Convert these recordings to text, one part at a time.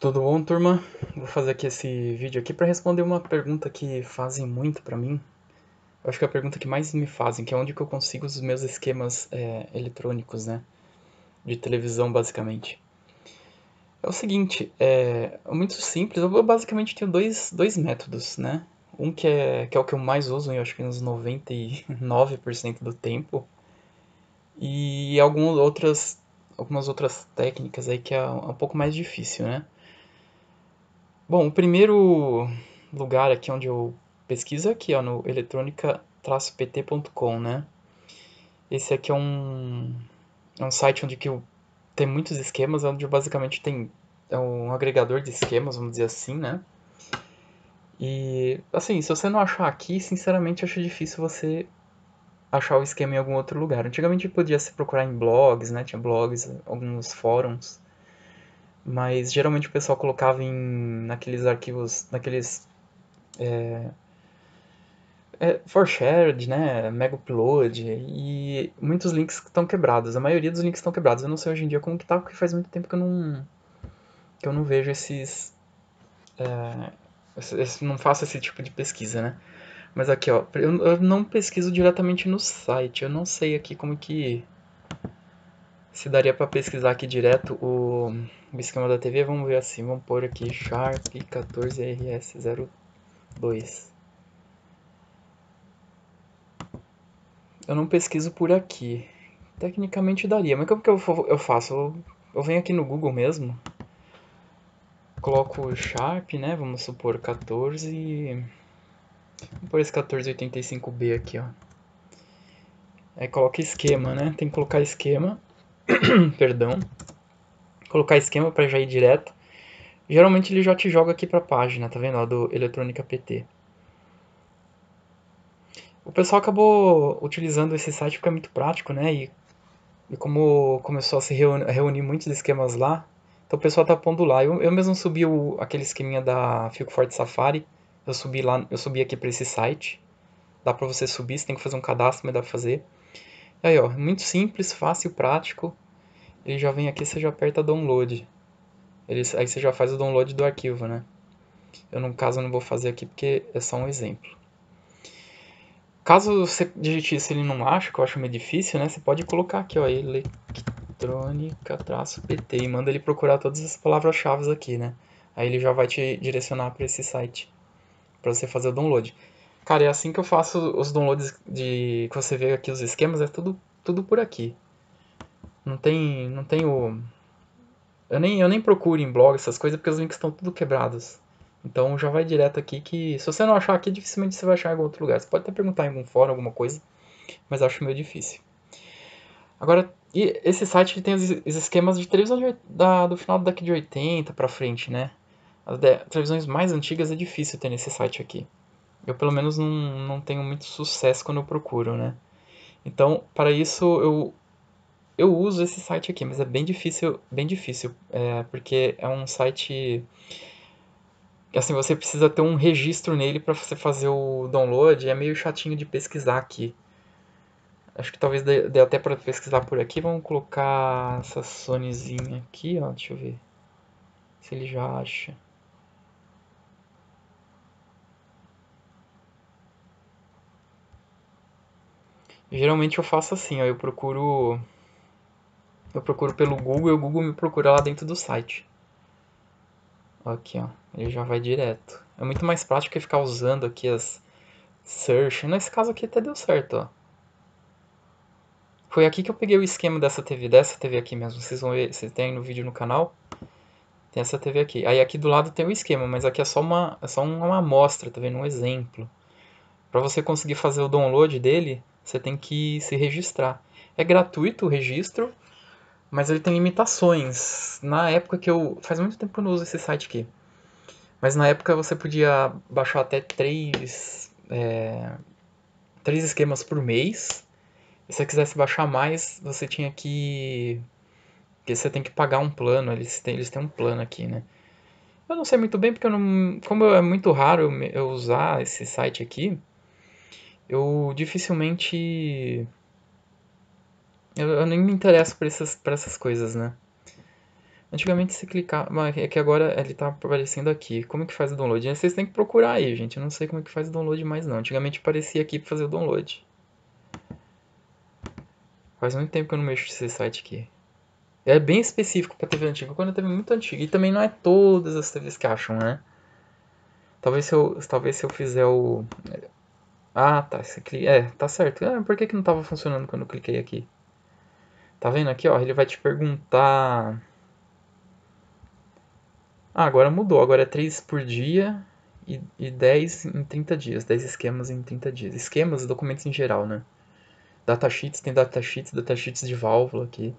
Tudo bom, turma? Vou fazer aqui esse vídeo aqui para responder uma pergunta que fazem muito para mim. Eu acho que é a pergunta que mais me fazem, que é onde que eu consigo os meus esquemas é, eletrônicos, né? De televisão, basicamente. É o seguinte, é, é muito simples. Eu basicamente tenho dois, dois métodos, né? Um que é, que é o que eu mais uso, eu acho que uns 99% do tempo. E algumas outras, algumas outras técnicas aí que é um pouco mais difícil, né? Bom, o primeiro lugar aqui onde eu pesquiso é aqui, ó, no eletrônica-pt.com, né? Esse aqui é um, é um site onde que eu, tem muitos esquemas, onde basicamente tem é um agregador de esquemas, vamos dizer assim, né? E, assim, se você não achar aqui, sinceramente, acho difícil você achar o esquema em algum outro lugar. Antigamente podia se procurar em blogs, né? Tinha blogs, alguns fóruns. Mas geralmente o pessoal colocava em naqueles arquivos, naqueles é, é, for shared, né, mega upload e muitos links estão quebrados. A maioria dos links estão quebrados. Eu não sei hoje em dia como que tá, porque faz muito tempo que eu não que eu não vejo esses é, esse, não faço esse tipo de pesquisa, né? Mas aqui, ó, eu, eu não pesquiso diretamente no site. Eu não sei aqui como que se daria para pesquisar aqui direto o, o, esquema da TV, vamos ver assim, vamos pôr aqui Sharp 14RS02. Eu não pesquiso por aqui. Tecnicamente daria, mas como que eu, eu faço? Eu, eu venho aqui no Google mesmo, coloco Sharp, né, vamos supor 14... Vamos pôr esse 1485B aqui, ó. Aí coloca esquema, né? Tem que colocar esquema. perdão, colocar esquema para já ir direto. Geralmente ele já te joga aqui para a página, tá vendo? A do Eletrônica PT. O pessoal acabou utilizando esse site porque é muito prático, né? E, e como começou a se reunir, reunir muitos esquemas lá, então o pessoal tá pondo lá. Eu, eu mesmo subi o, aquele esqueminha da Fico Forte Safari. Eu subi lá, eu subi aqui para esse site. Dá para você subir, você tem que fazer um cadastro, mas dá para fazer. Aí, ó, muito simples, fácil, prático. Ele já vem aqui, você já aperta download. Ele, aí você já faz o download do arquivo, né? Eu, no caso, não vou fazer aqui porque é só um exemplo. Caso você digite isso ele não acha, que eu acho meio difícil, né? Você pode colocar aqui, ó, eletrônica-pt e manda ele procurar todas as palavras-chave aqui, né? Aí ele já vai te direcionar para esse site para você fazer o download. Cara, é assim que eu faço os downloads de que você vê aqui os esquemas, é tudo tudo por aqui. Não tem não tenho eu nem eu nem procuro em blog essas coisas porque os links estão tudo quebrados. Então já vai direto aqui que se você não achar aqui, dificilmente você vai achar em algum outro lugar. Você pode até perguntar em algum fórum alguma coisa, mas acho meio difícil. Agora, esse site tem os esquemas de televisão da, do final daqui de 80 para frente, né? As televisões mais antigas é difícil ter nesse site aqui. Eu, pelo menos, não, não tenho muito sucesso quando eu procuro, né? Então, para isso, eu, eu uso esse site aqui, mas é bem difícil, bem difícil, é, porque é um site assim, você precisa ter um registro nele para você fazer o download, é meio chatinho de pesquisar aqui. Acho que talvez dê, dê até para pesquisar por aqui. Vamos colocar essa Sonyzinha aqui, ó, deixa eu ver se ele já acha. Geralmente eu faço assim, ó, eu procuro eu procuro pelo Google e o Google me procura lá dentro do site. Aqui, ó, ele já vai direto. É muito mais prático que ficar usando aqui as search. Nesse caso aqui até deu certo, ó. Foi aqui que eu peguei o esquema dessa TV, dessa TV aqui mesmo. Vocês vão ver, vocês têm no vídeo no canal. Tem essa TV aqui. Aí aqui do lado tem o esquema, mas aqui é só uma, é só uma amostra, tá vendo? Um exemplo. Para você conseguir fazer o download dele, você tem que se registrar. É gratuito o registro, mas ele tem limitações. Na época que eu. Faz muito tempo que eu não uso esse site aqui. Mas na época você podia baixar até três, é, três esquemas por mês. E se você quisesse baixar mais, você tinha que. Porque você tem que pagar um plano. Eles têm, eles têm um plano aqui, né? Eu não sei muito bem porque eu não. Como é muito raro eu usar esse site aqui eu dificilmente. Eu, eu, nem me interesso por essas, por essas coisas, né? Antigamente você clicar. É que agora ele tá aparecendo aqui. Como que faz o download? É, vocês têm que procurar aí, gente. Eu não sei como é que faz o download mais não. Antigamente aparecia aqui pra fazer o download. Faz muito tempo que eu não mexo nesse site aqui. É bem específico pra TV antiga. Quando a TV é muito antiga. E também não é todas as TVs que acham, né? Talvez se eu, talvez se eu fizer o. Ah, tá. Esse cli... É, tá certo. Ah, por que, que não estava funcionando quando eu cliquei aqui? Tá vendo aqui, ó? Ele vai te perguntar... Ah, agora mudou. Agora é 3 por dia e, e 10 em 30 dias. 10 esquemas em 30 dias. Esquemas e documentos em geral, né? Datasheets, tem datasheets, datasheets de válvula aqui.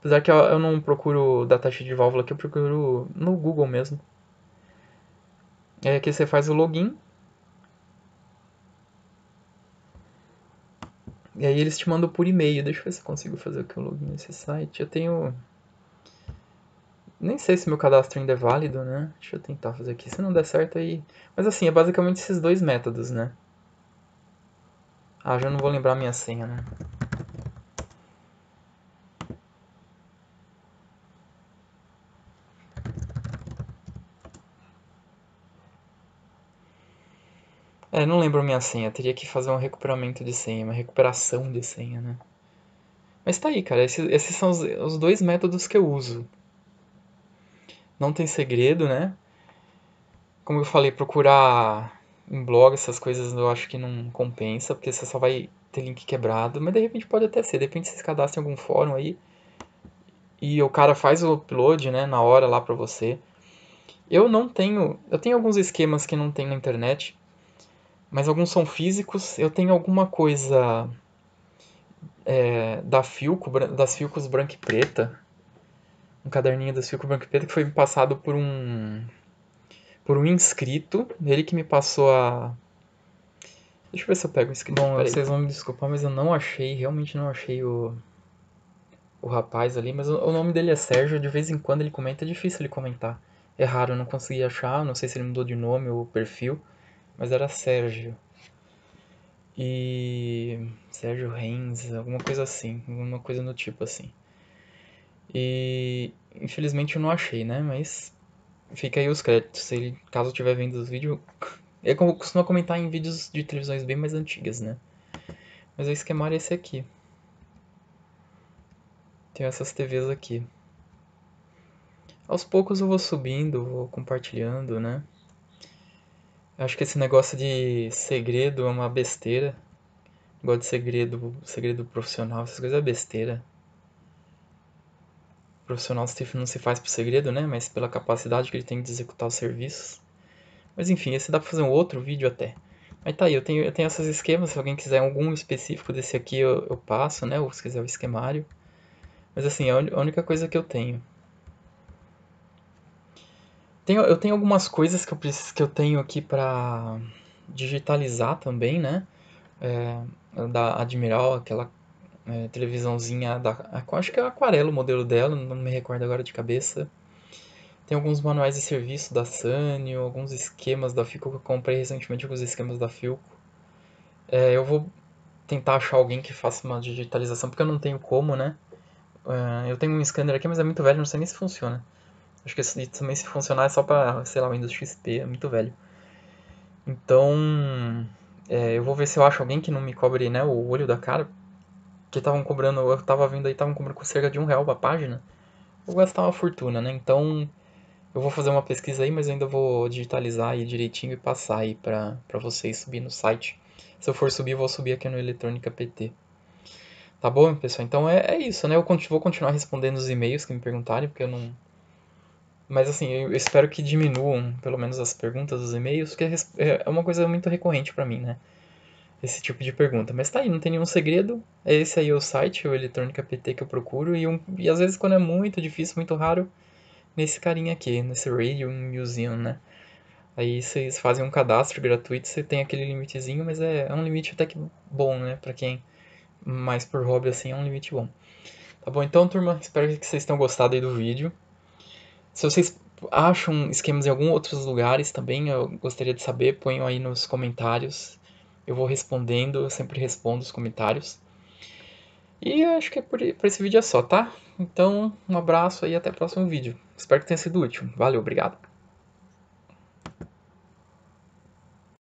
Apesar que eu não procuro datasheet de válvula aqui, eu procuro no Google mesmo. É que você faz o login, E aí eles te mandam por e-mail. Deixa eu ver se eu consigo fazer aqui o login nesse site. Eu tenho. Nem sei se meu cadastro ainda é válido, né? Deixa eu tentar fazer aqui. Se não der certo aí. Mas assim, é basicamente esses dois métodos, né? Ah, já não vou lembrar minha senha, né? É, não lembro minha senha. Teria que fazer um recuperamento de senha, uma recuperação de senha, né? Mas tá aí, cara. Esses, esses são os, os dois métodos que eu uso. Não tem segredo, né? Como eu falei, procurar em blog essas coisas eu acho que não compensa, porque você só vai ter link quebrado. Mas de repente pode até ser. De repente você se cadastra em algum fórum aí e o cara faz o upload, né, na hora lá pra você. Eu não tenho. Eu tenho alguns esquemas que não tem na internet mas alguns são físicos. Eu tenho alguma coisa é, da Filco, das Filcos Branca e Preta, um caderninho das Filco Branca e Preta que foi me passado por um por um inscrito, ele que me passou a Deixa eu ver se eu pego o inscrito. Bom, Peraí. vocês vão me desculpar, mas eu não achei, realmente não achei o o rapaz ali, mas o, o nome dele é Sérgio, de vez em quando ele comenta, é difícil ele comentar. É raro, eu não consegui achar, não sei se ele mudou de nome ou perfil mas era Sérgio. E. Sérgio Reis, alguma coisa assim, alguma coisa do tipo assim. E. Infelizmente eu não achei, né? Mas. Fica aí os créditos. Se ele, caso estiver vendo os vídeos. eu costumo comentar em vídeos de televisões bem mais antigas, né? Mas o esquema é esse aqui. Tenho essas TVs aqui. Aos poucos eu vou subindo, vou compartilhando, né? Acho que esse negócio de segredo é uma besteira. Igual de segredo, segredo profissional, essas coisas é besteira. O profissional não se faz por segredo, né? Mas pela capacidade que ele tem de executar os serviços. Mas enfim, esse dá pra fazer um outro vídeo até. Mas tá aí, eu tenho, eu tenho esses esquemas, se alguém quiser algum específico desse aqui eu, eu passo, né? Ou se quiser o esquemário. Mas assim, é a única coisa que eu tenho. Tenho, eu tenho algumas coisas que eu, preciso, que eu tenho aqui para digitalizar também, né? É, da Admiral, aquela é, televisãozinha da. Acho que é o aquarelo o modelo dela, não me recordo agora de cabeça. Tem alguns manuais de serviço da Sanyo, alguns esquemas da Filco que eu comprei recentemente, alguns esquemas da Filco. É, eu vou tentar achar alguém que faça uma digitalização, porque eu não tenho como, né? É, eu tenho um scanner aqui, mas é muito velho, não sei nem se funciona. Acho que isso também se funcionar é só para, sei lá, o Windows XP, é muito velho. Então, é, eu vou ver se eu acho alguém que não me cobre, né, o olho da cara. Que estavam cobrando, eu tava vendo aí, estavam cobrando com cerca de um real a página. Vou gastar uma fortuna, né? Então, eu vou fazer uma pesquisa aí, mas ainda vou digitalizar aí direitinho e passar aí pra, pra vocês subir no site. Se eu for subir, eu vou subir aqui no Eletrônica PT. Tá bom, pessoal? Então é, é isso, né? Eu vou continuar respondendo os e-mails que me perguntarem, porque eu não, mas assim, eu espero que diminuam, pelo menos, as perguntas, os e-mails, que é, é, é uma coisa muito recorrente para mim, né? Esse tipo de pergunta. Mas tá aí, não tem nenhum segredo. É esse aí é o site, o Eletrônica PT que eu procuro. E, um, e às vezes, quando é muito difícil, muito raro, nesse carinha aqui, nesse Radio Museum, né? Aí vocês fazem um cadastro gratuito, você tem aquele limitezinho, mas é, é um limite até que bom, né? Pra quem mais por hobby assim, é um limite bom. Tá bom, então, turma, espero que vocês tenham gostado aí do vídeo. Se vocês acham esquemas em algum outros lugares também, eu gostaria de saber, ponham aí nos comentários. Eu vou respondendo, eu sempre respondo os comentários. E acho que é por, por esse vídeo é só, tá? Então, um abraço e até o próximo vídeo. Espero que tenha sido útil. Valeu, obrigado.